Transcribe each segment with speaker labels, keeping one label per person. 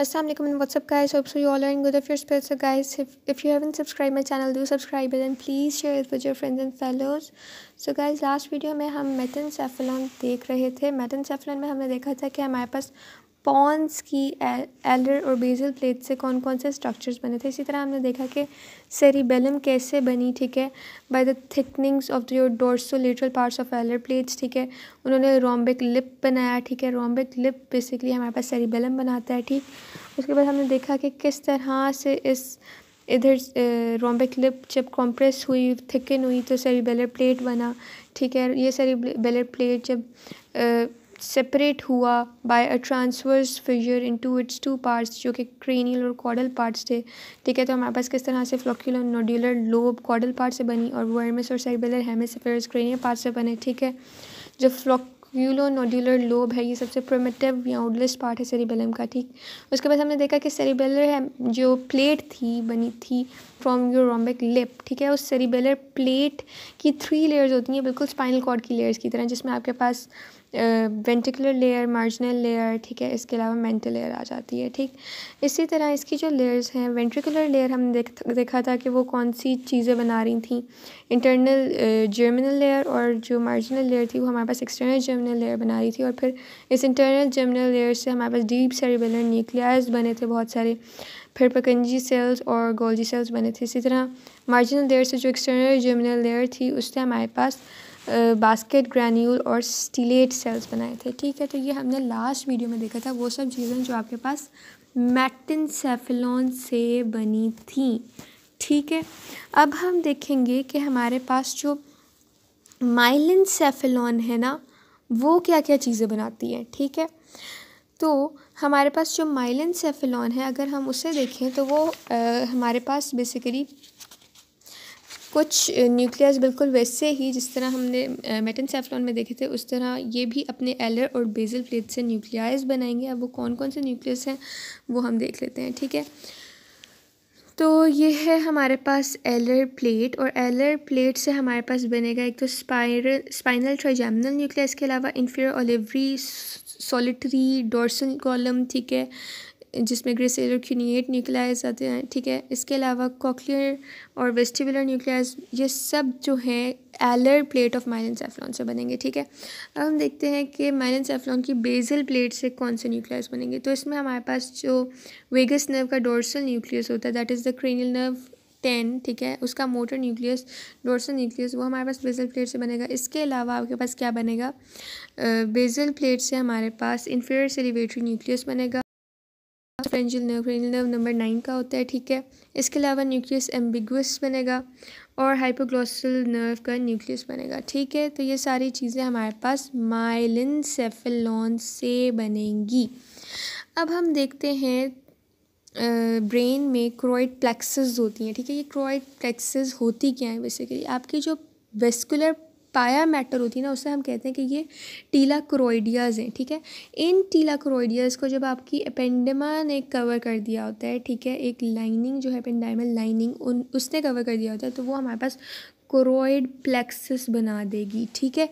Speaker 1: अस्सलाम वालेकुम and what's up guys hope so you all are in good of your space guys if you haven't subscribe my channel do subscribe and please share it with your friends and fellows so guys last video में हम मेटन cephalon देख रहे थे मेटन cephalon में हमने देखा था कि हमारे पास पॉन्स की एलर और बेजल प्लेट से कौन कौन से स्ट्रक्चर्स बने थे इसी तरह हमने देखा कि सेरिबेलम कैसे बनी ठीक है by the thickenings of the your literal parts of alar plates ठीक है उन्होंने रोम्बिक लिप बनाया ठीक है रोम्बिक लिप बेसिकली हमारे पास सेरिबेलम बनाता है ठीक उसके बाद हमने देखा कि किस तरह से इस इधर रोम्बिक लिप जब कॉम्प्रेस हुई थिकन हुई तो सेरिबेलर प्लेट बना ठीक है ये सेरिबेलर प्लेट जब सेपरेट हुआ by a transverse fissure into its two parts जो कि क्रेनियल और कॉडल पार्ट्स थे ठीक है तो हमारे पास किस तरह से floccular nodular lobe caudal part से बनी और वर्मिस और सेरिबुलर हेमेसिफेरस क्रेनियल पार्ट से बने ठीक है जो फ्लोक यूलो नोड्यूलर लोब है ये सबसे प्रिमेटिव या आउटलेस्ट पार्ट है सेरिबेलम का ठीक उसके बाद हमने देखा कि सेरिबेलर है जो प्लेट थी बनी थी फ्रॉम योर रोम्बिक लिप ठीक है उस सेरिबेलर प्लेट की थ्री लेयर्स होती हैं बिल्कुल स्पाइनल कॉर्ड की लेयर्स की तरह जिसमें आपके पास वेंटिकुलर लेयर मार्जिनल लेयर ठीक है इसके अलावा मेंटल लेयर आ जाती है ठीक इसी तरह इसकी जो लेयर्स हैं वेंट्रिकुलर लेयर हमने देख देखा था कि वो कौन सी चीज़ें बना रही थी इंटरनल जर्मिनल लेयर और जो मार्जिनल लेयर थी वो हमारे पास एक्सटर्नल जर्मिनल लेयर बना रही थी और फिर इस इंटरनल जर्मिनल लेयर से हमारे पास डीप सेरिबलर न्यूक्लियाज बने थे बहुत सारे फिर पकंजी सेल्स और गोल्जी सेल्स बने थे इसी तरह मार्जिनल लेयर से जो एक्सटर्नल जर्मिनल लेयर थी उससे हमारे पास बास्केट ग्रैन्यूल और स्टीलेट सेल्स बनाए थे ठीक है तो ये हमने लास्ट वीडियो में देखा था वो सब चीज़ें जो आपके पास मैटिन सेफिलोन से बनी थी ठीक है अब हम देखेंगे कि हमारे पास जो माइलिन सेफिलोन है ना वो क्या क्या चीज़ें बनाती हैं ठीक है तो हमारे पास जो माइलिन सेफिलोन है अगर हम उसे देखें तो वो आ, हमारे पास बेसिकली कुछ न्यूक्लियस बिल्कुल वैसे ही जिस तरह हमने मेटन सेफ्लॉन में देखे थे उस तरह ये भी अपने एलर और बेजल प्लेट से न्यूक्लियाज बनाएंगे अब वो कौन कौन से न्यूक्लियस हैं वो हम देख लेते हैं ठीक है तो ये है हमारे पास एलर प्लेट और एलर प्लेट से हमारे पास बनेगा एक तो स्पाइरल स्पाइनल ट्राइजामिनल न्यूक्लियस के अलावा inferior olivary solitary dorsal column ठीक है जिसमें ग्रेसेलर क्यूनिएट न्यूक्लियाज आते हैं ठीक है इसके अलावा कॉकलियर और वेस्टिबुलर न्यूक्लियाज ये सब जो हैं alar plate of myelencephalon से बनेंगे ठीक है अब हम देखते हैं कि माइलन सेफलॉन की बेजल प्लेट से कौन से न्यूक्लियस बनेंगे तो इसमें हमारे पास जो वेगस नर्व का डोर्सल न्यूक्लियस होता है that is the cranial nerve ten ठीक है उसका मोटर न्यूक्लियस डोर्सल न्यूक्लियस वो हमारे पास बेजल प्लेट से बनेगा इसके अलावा आपके पास क्या बनेगा बेजल प्लेट से हमारे पास इन्फेयर सेलिवेटरी न्यूक्लियस बनेगा pharyngeal nerve pharyngeal nerve number nine का होता है ठीक है इसके अलावा न्यूक्लियस एम्बिगस बनेगा और हाइपोग्लोसल नर्व का न्यूक्लियस बनेगा ठीक है तो ये सारी चीज़ें हमारे पास माइलिन सेफेलॉन से बनेंगी अब हम देखते हैं ब्रेन में क्रोइड प्लेक्सेस होती हैं ठीक है ये क्रोइड प्लेक्सेस होती क्या है बेसिकली आपकी जो वेस्कुलर पाया मैटर होती है ना उससे हम कहते हैं कि ये टीला क्रोइडियाज हैं ठीक है इन टीला क्रोइडियाज को जब आपकी अपेंडेमा ने कवर कर दिया होता है ठीक है एक लाइनिंग जो है अपेंडाइमल लाइनिंग उन उसने कवर कर दिया होता है तो वो हमारे पास क्रोइड प्लेक्सिस बना देगी ठीक है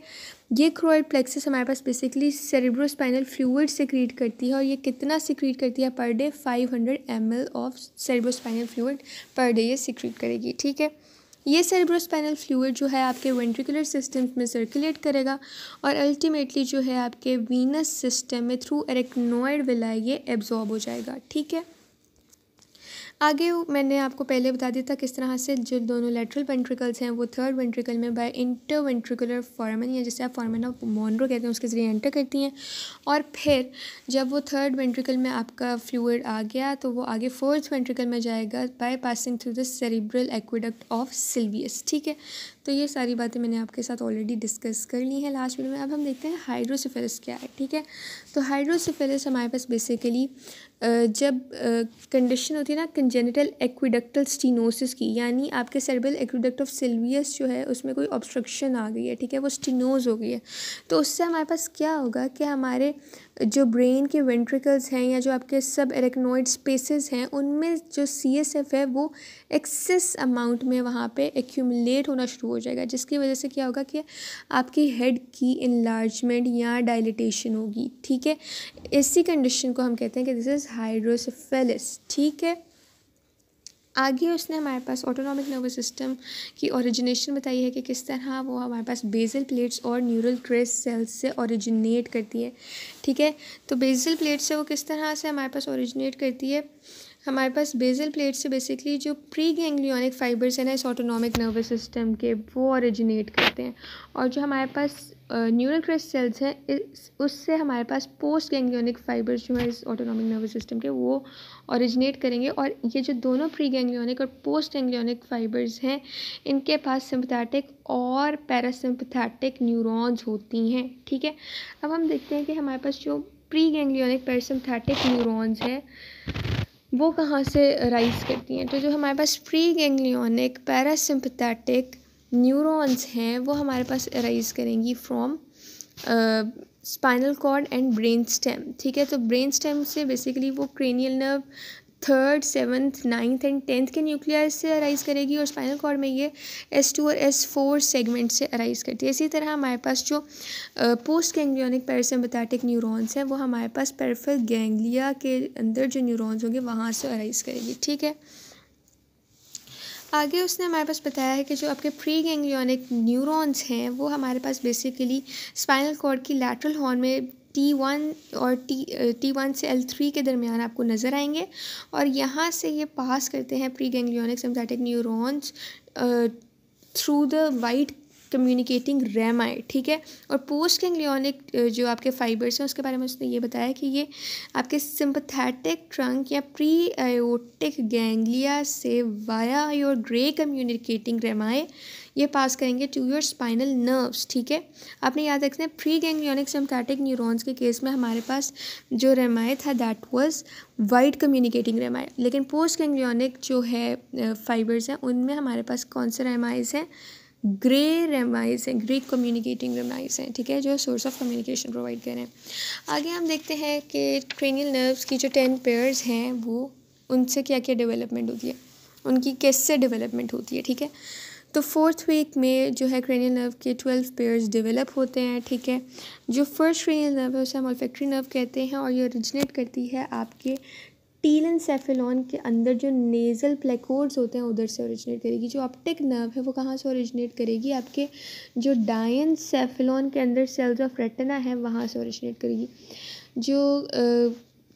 Speaker 1: ये क्रोइड प्लेक्सिस हमारे पास बेसिकली सेरेब्रोस्पाइनल फ्लूड सिक्रीट करती है और ये कितना सिक्रीट करती है per day 500 hundred M L of cerebrospinal fluid per day ये सिक्रीट करेगी ठीक है ये सेरेब्रोस्पाइनल फ्लूड जो है आपके वेंट्रिकुलर सिस्टम में सर्कुलेट करेगा और अल्टीमेटली जो है आपके वीनस सिस्टम में थ्रू एरेक्नोइड विला ये एब्जॉर्ब हो जाएगा ठीक है आगे मैंने आपको पहले बता दिया था किस तरह से जो दोनों लेटरल वेंट्रिकल्स हैं वो थर्ड वेंट्रिकल में बाय इंटर वेंट्रिकुलर फॉर्मन या जैसे आप फॉर्मन ऑफ मोनरो कहते हैं उसके ज़रिए एंटर करती हैं और फिर जब वो थर्ड वेंट्रिकल में आपका फ्लूड आ गया तो वो आगे फोर्थ वेंट्रिकल में जाएगा by passing through the cerebral aqueduct of Sylvius ठीक है तो ये सारी बातें मैंने आपके साथ ऑलरेडी डिस्कस कर ली हैं लास्ट वीडियो में अब हम देखते हैं हाइड्रोसिफेलिस क्या है ठीक है तो हाइड्रोसिफेलिस हमारे पास बेसिकली जब कंडीशन होती है ना कंजेनिटल एक्विडक्टल स्टीनोसिस की यानी आपके सर्बल एक्विडक्ट ऑफ सिल्वियस जो है उसमें कोई ऑब्स्ट्रक्शन आ गई है ठीक है वो स्टीनोज हो गई है तो उससे हमारे पास क्या होगा कि हमारे जो ब्रेन के वेंट्रिकल्स हैं या जो आपके सब एरेक्नोइड स्पेसेस हैं उनमें जो सी एस एफ है वो एक्सेस अमाउंट में वहाँ पे एक्यूमुलेट होना शुरू हो जाएगा जिसकी वजह से क्या होगा कि आपकी हेड की इन्लार्जमेंट या डायलिटेशन होगी ठीक है इसी कंडीशन को हम कहते हैं कि दिस इज़ हाइड्रोसफेलिस ठीक है आगे उसने हमारे पास ऑटोनॉमिक नर्वस सिस्टम की ओरिजिनेशन बताई है कि किस तरह वो हमारे पास बेजल प्लेट्स और न्यूरल क्रेस सेल्स से ओरिजिनेट करती है ठीक है तो बेजल प्लेट्स से वो किस तरह से हमारे पास ओरिजिनेट करती है हमारे पास बेजल प्लेट से बेसिकली जो प्री गैंग्लियोनिक फाइबर्स हैं ना इस ऑटोनॉमिक नर्वस सिस्टम के वो ओरिजिनेट करते हैं और जो हमारे पास न्यूरल क्रेस्ट सेल्स हैं उससे हमारे पास पोस्ट गैंग्लियोनिक फाइबर्स जो हैं इस ऑटोनॉमिक नर्वस सिस्टम के वो ओरिजिनेट करेंगे और ये जो दोनों प्री गैंग्लियोनिक और पोस्ट गैंग्लियोनिक फाइबर्स हैं इनके पास सिम्पथैटिक और पैरासिम्पथैटिक न्यूरोन्स होती हैं ठीक है अब हम देखते हैं कि हमारे पास जो प्री गैंग्लियोनिक पैरासिम्पथैटिक न्यूरोन्स हैं वो कहाँ से राइज़ करती हैं तो जो हमारे पास प्री गैंग्लियोनिक पैरासिम्पथेटिक न्यूरॉन्स हैं वो हमारे पास राइज़ करेंगी from spinal cord and brain stem ठीक है तो ब्रेन स्टेम से बेसिकली वो cranial nerve third seventh ninth and tenth के न्यूक्लियस से अराइज़ करेगी और स्पाइनल कॉर्ड में ये एस टू और एस फोर सेगमेंट से अराइज़ करती है इसी तरह हमारे पास जो पोस्ट गैंग्लियोनिक पैरसिम्पथेटिक न्यूरॉन्स हैं वो हमारे पास पेरफल गैंग्लिया के अंदर जो न्यूरॉन्स होंगे वहाँ से अराइज़ करेगी ठीक है आगे उसने हमारे पास बताया है कि जो आपके प्री गैंग्लियोनिक न्यूरॉन्स हैं वो हमारे पास बेसिकली स्पाइनल कॉर्ड की लैटरल हॉर्न में टी वन और टी टी वन से एल थ्री के दरमियान आपको नज़र आएंगे और यहाँ से ये पास करते हैं preganglionic sympathetic neurons through the white communicating rami ठीक है और पोस्ट कैंग्लियोनिक जो आपके फाइबर्स हैं उसके बारे में उसने ये बताया कि ये आपके सिंपथेटिक ट्रंक या प्री आयोटिक गैंग्लिया से via your grey communicating rami ये पास करेंगे टू योर स्पाइनल नर्व्स ठीक है आपने याद रखना है प्री गैंग्लियोनिक सिम्पथेटिक न्यूरॉन्स के केस में हमारे पास जो रेमाए था that was white communicating rami लेकिन पोस्ट गैंग्लियोनिक जो है फाइबर्स हैं उनमें हमारे पास कौन से रेमाइज हैं ग्रे रेमाइज हैं ग्रे कम्युनिकेटिंग रेमाइज हैं ठीक है जो सोर्स ऑफ कम्युनिकेशन प्रोवाइड करें आगे हम देखते हैं कि क्रेनियल नर्व्स की जो टेन पेयर्स हैं वो उनसे क्या क्या डेवलपमेंट होती है उनकी कैसे डेवलपमेंट होती है ठीक है तो फोर्थ वीक में जो है क्रेनियल नर्व के ट्वेल्व पेयर्स डेवलप होते हैं ठीक है जो फर्स्ट क्रेनियल नर्व है उसे हम ऑल्फेक्ट्री नर्व कहते हैं और ये ओरिजिनेट करती है आपके सेफेलॉन के अंदर जो नेज़ल प्लेकोड्स होते हैं उधर से ओरिजिनेट करेगी जो ऑप्टिक नर्व है वो कहाँ से ओरिजिनेट करेगी आपके जो डायन सेफेलॉन के अंदर सेल्स ऑफ रेटिना है वहाँ से ओरिजिनेट करेगी जो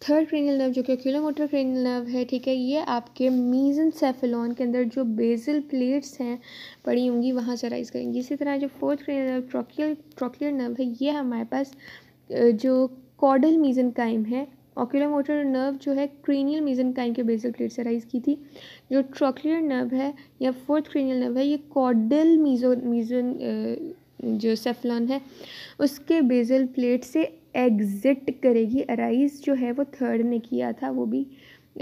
Speaker 1: थर्ड क्रेनियल नर्व जो कि मोटर क्रेनियल नर्व है ठीक है ये आपके मीजन सेफेलॉन के अंदर जो बेजल प्लेट्स हैं पड़ी होंगी वहाँ से राइज करेंगी इसी तरह जो fourth cranial nerve trochlear trochlear nerve है ये हमारे पास जो कॉडल मीजन काइम है ऑक्यूलर मोटर नर्व जो है क्रीनियल काइन के बेसल प्लेट से राइज की थी जो ट्रोक्लियर नर्व है या फोर्थ क्रीनियल नर्व है ये कॉडल मीजो मीजन जो सेफलॉन है उसके बेजल प्लेट से एग्जिट करेगी अराइज जो है वो थर्ड ने किया था वो भी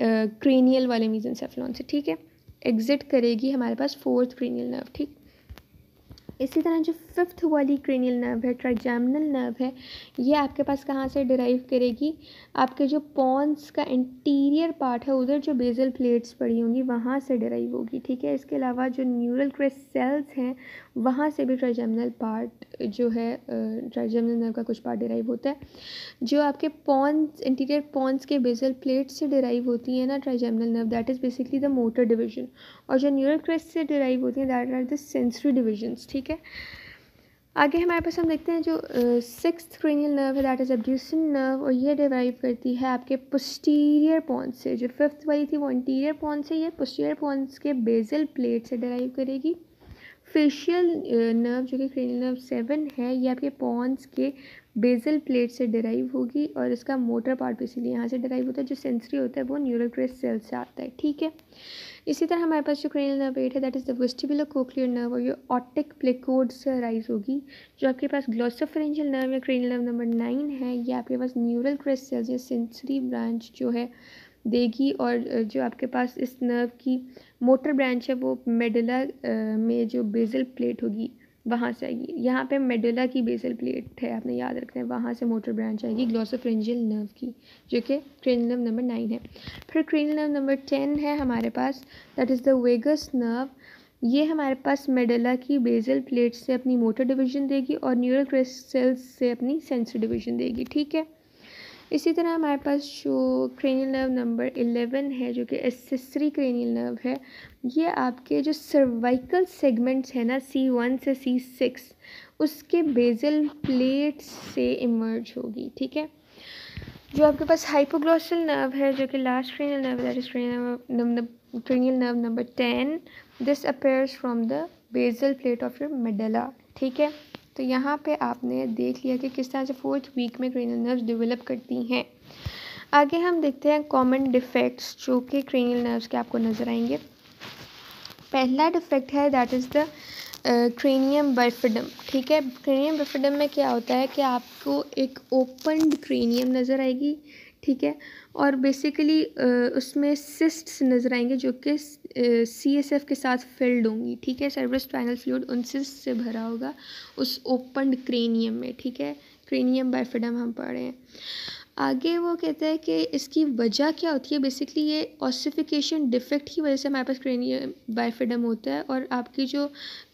Speaker 1: क्रेनियल uh, वाले मीजन सेफलॉन से ठीक है एग्जिट करेगी हमारे पास फोर्थ क्रेनियल नर्व ठीक इसी तरह जो फिफ्थ वाली क्रेनियल नर्व है ट्राइजैमिनल नर्व है ये आपके पास कहाँ से डिराइव करेगी आपके जो पॉन्स का इंटीरियर पार्ट है उधर जो बेजल प्लेट्स पड़ी होंगी वहाँ से डिराइव होगी ठीक है इसके अलावा जो न्यूरल क्रेस सेल्स हैं वहाँ से भी ट्राइजेमिनल पार्ट जो है ट्राइजेमिनल नर्व का कुछ पार्ट डिराइव होता है जो आपके पॉन्स इंटीरियर पॉन्स के बेजल प्लेट से डिराइव होती है ना trigeminal nerve that is basically the motor division और जो न्यूरल क्रेस्ट से डिराइव होती है that are the sensory divisions ठीक है आगे हमारे पास हम देखते हैं जो सिक्स क्रेनियल नर्व है दैट इज़ एब्ड्यूसन नर्व और ये डिराइव करती है आपके पोस्टीरियर पॉन्स से जो फिफ्थ वाली थी वो इंटीरियर पॉन्स से ये पोस्टीरियर पॉन्स के बेजल प्लेट से डिराइव करेगी फेशियल नर्व uh, जो कि क्रेनियल नर्व सेवन है ये आपके पॉन्स के बेजल प्लेट से डराइव होगी और इसका मोटर पार्ट भी इसीलिए यहाँ से डराइव होता है जो सेंसरी होता है वो न्यूरल क्रेस सेल से आता है ठीक है इसी तरह हमारे पास जो क्रेनियल नर्व एट है that is the vestibular cochlear nerve और ये ऑटिक प्लेकोड से राइज होगी जो आपके पास ग्लोसोफरेंशियल नर्व या क्रेनियल नर्व नंबर नाइन है ये आपके पास न्यूरल क्रेस सेल्स या सेंसरी ब्रांच जो है देगी और uh, जो आपके पास इस नर्व की मोटर ब्रांच है वो मेडुला में जो बेज़ल प्लेट होगी वहाँ से आएगी यहाँ पे मेडुला की बेसल प्लेट है आपने याद रखना है वहाँ से मोटर ब्रांच आएगी ग्लोसोफ्रेंजियल नर्व की जो कि क्रेनल नर्व नंबर नाइन है फिर क्रेनल नर्व नंबर टेन है हमारे पास that is the vagus nerve ये हमारे पास मेडुला की बेजल प्लेट से अपनी मोटर डिवीजन देगी और न्यूरल क्रेस्ट सेल्स से अपनी सेंसर डिवीजन देगी ठीक है इसी तरह हमारे पास जो क्रेनियल नर्व नंबर एलेवन है जो कि एसेसरी क्रेनियल नर्व है ये आपके जो सर्वाइकल सेगमेंट्स है ना सी वन से सी सिक्स उसके बेजल प्लेट से इमर्ज होगी ठीक है जो आपके पास हाइपोग्लोसल नर्व है जो कि last cranial nerve that is cranial nerve number ten this appears from the basal plate of your medulla ठीक है तो यहाँ पे आपने देख लिया कि किस तरह से फोर्थ वीक में क्रेनियल नर्व्स डेवलप करती हैं आगे हम देखते हैं कॉमन डिफेक्ट्स जो कि क्रेनियल नर्व्स के आपको नज़र आएंगे पहला डिफेक्ट है that is the cranium bifidum ठीक है क्रेनियम बर्फिडम में क्या होता है कि आपको एक ओपन क्रेनियम नज़र आएगी ठीक है और बेसिकली उसमें सिस्ट्स नज़र आएंगे जो कि सी एस एफ के साथ फिल्ड होंगी ठीक है सर्वस ट्राइंगल फ्लूड उन सिस्ट से भरा होगा उस ओपन क्रेनियम में ठीक है क्रेनियम बायफिडम हम पढ़ रहे हैं आगे वो कहता है कि इसकी वजह क्या होती है बेसिकली ये ऑसिफिकेशन डिफेक्ट की वजह से हमारे पास क्रेनियम बायफिडम होता है और आपकी जो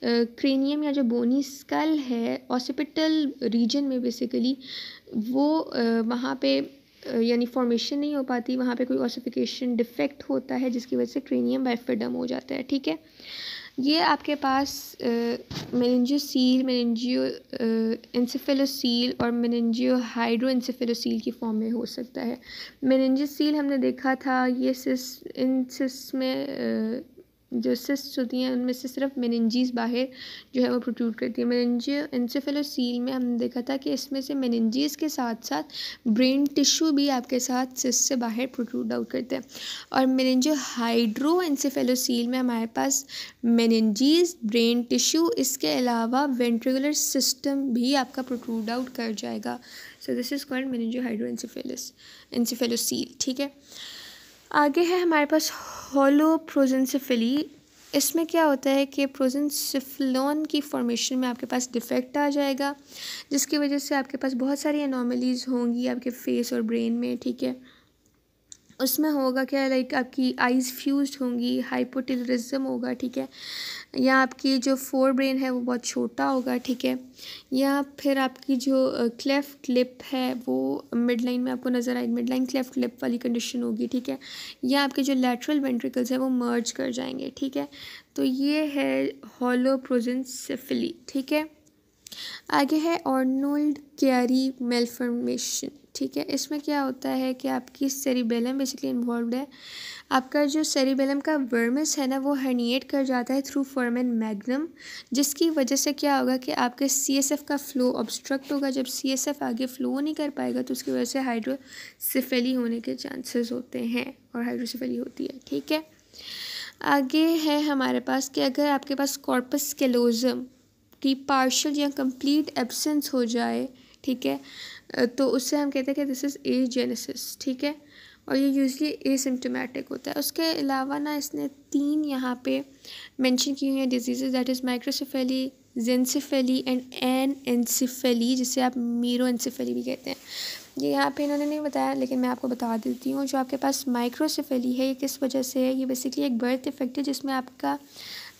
Speaker 1: क्रेनियम या जो बोनी स्कल है ऑसिपिटल रीजन में बेसिकली वो वहाँ पे यानी फॉर्मेशन नहीं हो पाती वहाँ पे कोई ऑसिफिकेशन डिफेक्ट होता है जिसकी वजह से क्रेनियम बाइफिडम हो जाता है ठीक है ये आपके पास मेनजियो सील मेनजियो इंसिफिलो सील और मेनजियो हाइड्रो इंसिफिलो सील की फॉर्म में हो सकता है मेनजियो सील हमने देखा था ये सिस इन सिस में जो सिस्ट होती हैं उनमें से सिर्फ मेनजिस बाहर जो है वो प्रोट्यूट करती है मेनजियो एनसेफेलोसील में हमने देखा था कि इसमें से मेनजिस के साथ साथ ब्रेन टिश्यू भी आपके साथ सिस्ट से बाहर प्रोट्यूट आउट करते हैं और मेनजियो हाइड्रो एनसेफेलोसील में हमारे पास मेनजीज ब्रेन टिश्यू इसके अलावा वेंट्रिकुलर सिस्टम भी आपका प्रोट्रूड आउट कर जाएगा so this is called meningohydroencephalus encephalocele ठीक है आगे है हमारे पास होलो प्रोजेंसिफिली इसमें क्या होता है कि प्रोजन सिफलोन की फॉर्मेशन में आपके पास डिफेक्ट आ जाएगा जिसकी वजह से आपके पास बहुत सारी अनॉमलीज़ होंगी आपके फेस और ब्रेन में ठीक है उसमें होगा क्या लाइक आपकी आइज़ फ्यूज होंगी हाइपोटिलरिज्म होगा ठीक है या आपकी जो फोर ब्रेन है वो बहुत छोटा होगा ठीक है या फिर आपकी जो क्लेफ्ट लिप है वो मिड लाइन में आपको नज़र आएगी मिड लाइन क्लेफ्ट लिप वाली कंडीशन होगी ठीक है या आपके जो लेटरल वेंट्रिकल्स हैं वो मर्ज कर जाएंगे ठीक है तो ये है सेफिली ठीक है आगे है ऑर्नोल्ड कैरी मेलफॉर्मेशन ठीक है इसमें क्या होता है कि आपकी सेरिबेलम बेसिकली इन्वॉल्व है आपका जो सेरिबेलम का वर्मस है ना वो हर्निएट कर जाता है थ्रू फर्मन मैग्नम जिसकी वजह से क्या होगा कि आपके सी एस एफ़ का फ़्लो ऑब्स्ट्रक्ट होगा जब सी एस एफ़ आगे फ़्लो नहीं कर पाएगा तो उसकी वजह से हाइड्रोसिफेली होने के चांसेस होते हैं और हाइड्रोसिफेली होती है ठीक है आगे है हमारे पास कि अगर आपके पास कॉर्पस केलोजम की पार्शल या कंप्लीट एबसेंस हो जाए ठीक है तो उससे हम कहते हैं कि दिस इज़ ए जेनेसिस ठीक है और ये यूजली एसिम्टोमेटिक होता है उसके अलावा ना इसने तीन यहाँ पे मेंशन की हुई हैं disease that is microcephaly exencephaly and an anencephaly जिसे आप मीरो एनसिफेली भी कहते हैं ये यहाँ पे इन्होंने नहीं बताया लेकिन मैं आपको बता देती हूँ जो आपके पास माइक्रोसिफेली है ये किस वजह से है ये बेसिकली एक बर्थ इफेक्ट है जिसमें आपका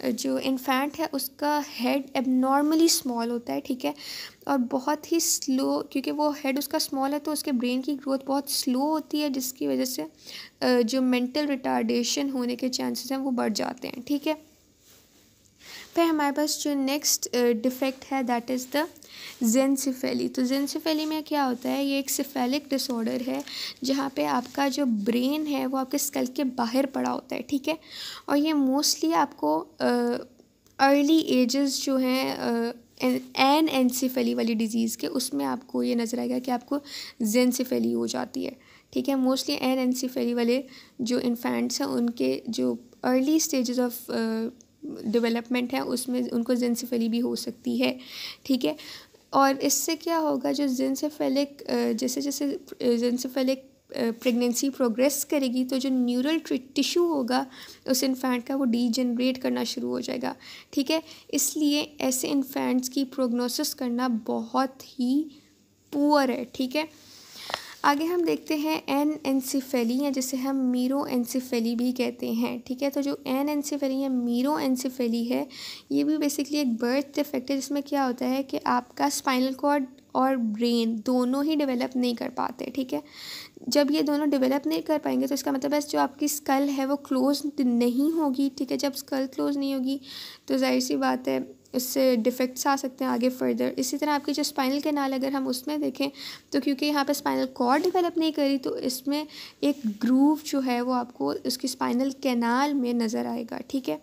Speaker 1: जो इन्फेंट है उसका हेड एबनॉर्मली स्मॉल होता है ठीक है और बहुत ही स्लो क्योंकि वो हेड उसका स्मॉल है तो उसके ब्रेन की ग्रोथ बहुत स्लो होती है जिसकी वजह से जो मेंटल रिटार्डेशन होने के चांसेस हैं वो बढ़ जाते हैं ठीक है फिर हमारे पास जो नेक्स्ट डिफेक्ट है दैट इज़ द जेंसिफेली तो जेंसिफेली में क्या होता है ये एक सिफेलिक डिसऑर्डर है जहाँ पे आपका जो ब्रेन है वो आपके स्कल के बाहर पड़ा होता है ठीक है और ये मोस्टली आपको अर्ली uh, एजेस जो हैं uh, एन एनसीफेली वाली डिजीज़ के उसमें आपको ये नज़र आएगा कि आपको जेनसीफेली हो जाती है ठीक है मोस्टली एन एनसीफेली वाले जो इन्फेंट्स हैं उनके जो अर्ली स्टेजेस ऑफ डेवलपमेंट है उसमें उनको जिनसेफेली भी हो सकती है ठीक है और इससे क्या होगा जो जिनसेफेलिक जैसे जैसे जिनसेफेलिक प्रेगनेंसी प्रोग्रेस करेगी तो जो न्यूरल टिश्यू होगा उस इन्फेंट का वो डीजनरेट करना शुरू हो जाएगा ठीक है इसलिए ऐसे इन्फेंट्स की प्रोग्नोसिस करना बहुत ही पुअर है ठीक है आगे हम देखते हैं एन एनसीफेली या जिसे हम मीरो एनसीफेली भी कहते हैं ठीक है तो जो एन एनसीफेली या मीरो एनसीफेली है ये भी बेसिकली एक बर्थ डिफेक्ट है जिसमें क्या होता है कि आपका स्पाइनल कॉर्ड और ब्रेन दोनों ही डेवलप नहीं कर पाते ठीक है जब ये दोनों डेवलप नहीं कर पाएंगे तो इसका मतलब है जो आपकी स्कल है वो क्लोज नहीं होगी ठीक है जब स्कल क्लोज नहीं होगी तो जाहिर सी बात है उससे डिफेक्ट्स आ सकते हैं आगे फर्दर इसी तरह आपकी जो स्पाइनल कैनाल अगर हम उसमें देखें तो क्योंकि यहाँ पर स्पाइनल कॉर्ड डिवेलप नहीं करी तो इसमें एक ग्रूव जो है वो आपको उसकी स्पाइनल कैनाल में नज़र आएगा ठीक है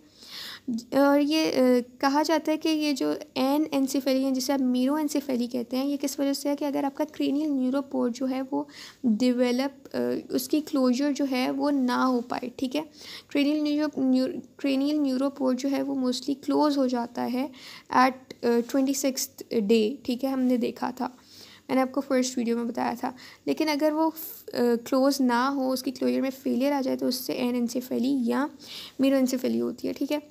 Speaker 1: और ये कहा जाता है कि ये जो एन एनसीफेली है जिसे आप मीरो एनसीफेली कहते हैं ये किस वजह से है कि अगर आपका क्रेनियल न्यूरोपोर जो है वो डिवेलप उसकी क्लोजर जो है वो ना हो पाए ठीक है क्रेनियल न्यूरो क्रेनियल न्यूरोपोर जो है वो मोस्टली क्लोज हो जाता है एट ट्वेंटी सिक्स डे ठीक है हमने देखा था मैंने आपको फर्स्ट वीडियो में बताया था लेकिन अगर वो क्लोज़ ना हो उसकी क्लोजर में फेलियर आ जाए तो उससे एन एनसीफेली या मीरो एनसेफेली होती है ठीक है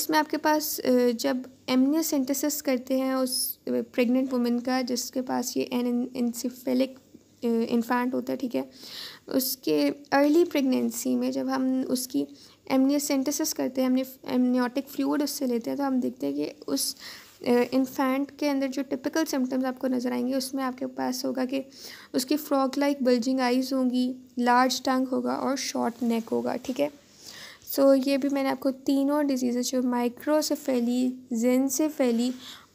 Speaker 1: इसमें आपके पास जब एमनियोसेंटिस करते हैं उस प्रेग्नेंट वुमेन का जिसके पास ये एन एनसेफेलिक इन्फैंट होता है ठीक है उसके अर्ली प्रेगनेंसी में जब हम उसकी एमनियोसेंटिस करते हैं हमने एमनियोटिक फ्लूड उससे लेते हैं तो हम देखते हैं कि उस इन्फेंट के अंदर जो टिपिकल सिम्टम्स आपको नज़र आएंगे उसमें आपके पास होगा कि उसकी फ्रॉक लाइक बल्जिंग आइज़ होंगी लार्ज टंग होगा और शॉर्ट नेक होगा ठीक है सो so, ये भी मैंने आपको तीनों डिजीज़ जो माइक्रोसेफेली जेंसेफेली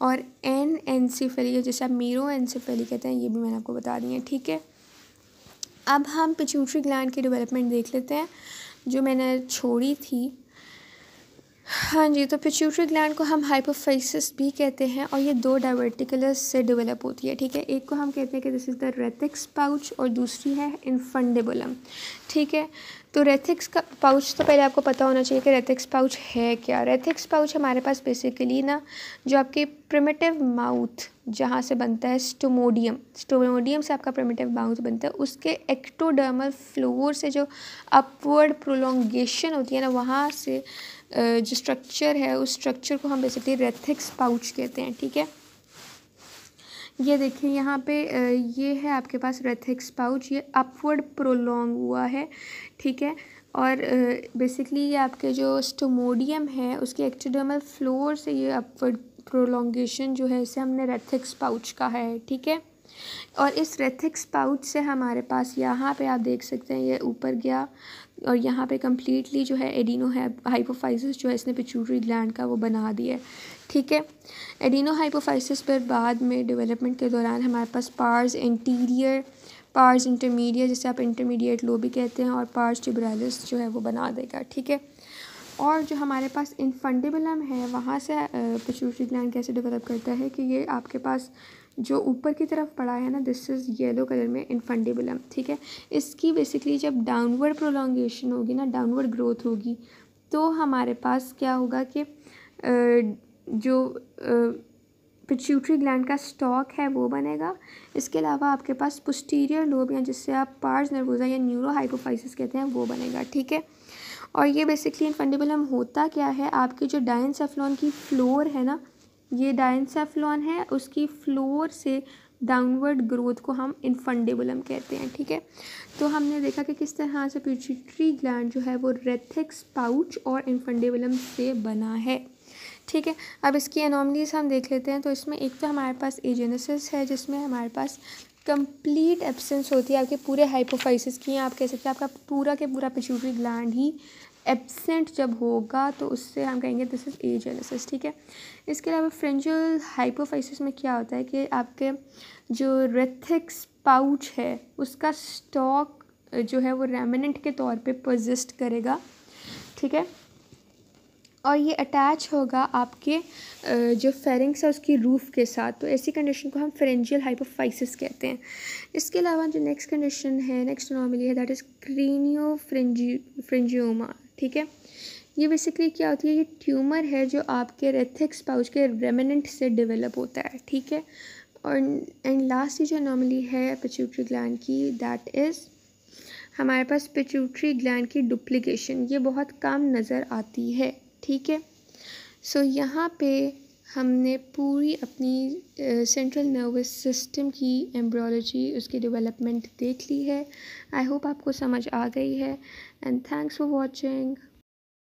Speaker 1: और एन एनसीफेली जैसे आप मीरो एनसीफेली कहते हैं ये भी मैंने आपको बता दी है ठीक है अब हम पिचूट्री ग्लैंड की डेवलपमेंट देख लेते हैं जो मैंने छोड़ी थी हाँ जी तो पिच्यूटरी ग्लैंड को हम हाइपोफाइसिस भी कहते हैं और ये दो डायवर्टिकुलस से डेवलप होती है ठीक है एक को हम कहते हैं कि this is the Rathke's pouch और दूसरी है इनफंडेबुलम ठीक है तो रेथिक्स का पाउच तो पहले आपको पता होना चाहिए कि रेथिक्स पाउच है क्या रेथिक्स पाउच हमारे पास बेसिकली ना जो आपके प्रमेटिव माउथ जहाँ से बनता है स्टोमोडियम स्टोमोडियम से आपका प्रमेटिव माउथ बनता है उसके एक्टोडर्मल फ्लोर से जो अपवर्ड प्रोलोंगेशन होती है ना वहाँ से जो स्ट्रक्चर है उस स्ट्रक्चर को हम बेसिकली रेथिक्स पाउच कहते हैं ठीक है ये देखिए यहाँ पे ये है आपके पास रेथिक्स पाउच ये अपवर्ड प्रोलोंग हुआ है ठीक है और बेसिकली ये आपके जो स्टोमोडियम है उसके एक्टोडर्मल फ्लोर से ये अपवर्ड प्रोलोंगेशन जो है इसे हमने रेथिक्स पाउच कहा है ठीक है और इस रेथिक्स पाउच से हमारे पास यहाँ पे आप देख सकते हैं ये ऊपर गया और यहाँ पे कम्प्लीटली जो है एडिनो हाइपोफाइसिस जो है इसने पिचूटरी ग्लैंड का वो बना दिया है ठीक है एडिनो हाइपोफाइसिस पर बाद में डेवलपमेंट के दौरान हमारे पास पार्स इंटीरियर पार्स इंटरमीडिएट जिसे आप इंटरमीडिएट लो भी कहते हैं और पार्स ट्यूब्रेलिस जो है वो बना देगा ठीक है और जो हमारे पास इनफंडेबलम है वहाँ से पिचूटरी ग्लैंड कैसे डेवलप करता है कि ये आपके पास जो ऊपर की तरफ पड़ा है ना दिस इज़ येलो कलर में इनफंडिबुलम ठीक है इसकी बेसिकली जब डाउनवर्ड प्रोलोंगेशन होगी ना डाउनवर्ड ग्रोथ होगी तो हमारे पास क्या होगा कि जो पिच्यूटरी ग्लैंड का स्टॉक है वो बनेगा इसके अलावा आपके पास पुस्टीरियर लोब या जिससे आप पार्स नर्वोजा या न्यूरो हाइपोफाइसिस कहते हैं वो बनेगा ठीक है और ये बेसिकली इनफंडेबल होता क्या है आपकी जो डाइन की फ्लोर है ना ये डाइनसेफ्लॉन है उसकी फ्लोर से डाउनवर्ड ग्रोथ को हम इनफंडेबुलम कहते हैं ठीक है तो हमने देखा कि किस तरह से प्यूचिट्री ग्लैंड जो है वो रेथिक्स पाउच और इनफंडेबुलम से बना है ठीक है अब इसकी एनोमलीज हम देख लेते हैं तो इसमें एक तो हमारे पास एजेनेसिस है जिसमें हमारे पास कंप्लीट एब्सेंस होती है आपके पूरे हाइपोफाइसिस की आप कह सकते हैं आपका पूरा के पूरा पिच्यूटरी ग्लैंड ही एबसेंट जब होगा तो उससे हम कहेंगे दिस इज़ एजेनेसिस ठीक है इसके अलावा फ्रेंजल हाइपोफाइसिस में क्या होता है कि आपके जो रेथिक्स पाउच है उसका स्टॉक जो है वो रेमिनेंट के तौर पे प्रजिस्ट करेगा ठीक है और ये अटैच होगा आपके जो फेरिंग्स है उसकी रूफ़ के साथ तो ऐसी कंडीशन को हम फ्रेंजियल हाइपोफाइसिस कहते हैं इसके अलावा जो नेक्स्ट कंडीशन है नेक्स्ट नॉर्मली है that is craniopharyngioma pharyngioma ठीक है ये बेसिकली क्या होती है ये ट्यूमर है जो आपके रेथिक्स पाउच के रेमिनेंट से डेवलप होता है ठीक है और एंड लास्ट जो नॉर्मली है पिट्यूटरी ग्लैंड की दैट इज़ हमारे पास पिट्यूटरी ग्लैंड की डुप्लीकेशन ये बहुत कम नज़र आती है ठीक है सो यहाँ पे हमने पूरी अपनी सेंट्रल नर्वस सिस्टम की एम्ब्रोलॉजी उसकी डेवलपमेंट देख ली है आई होप आपको समझ आ गई है एंड थैंक्स फॉर वॉचिंग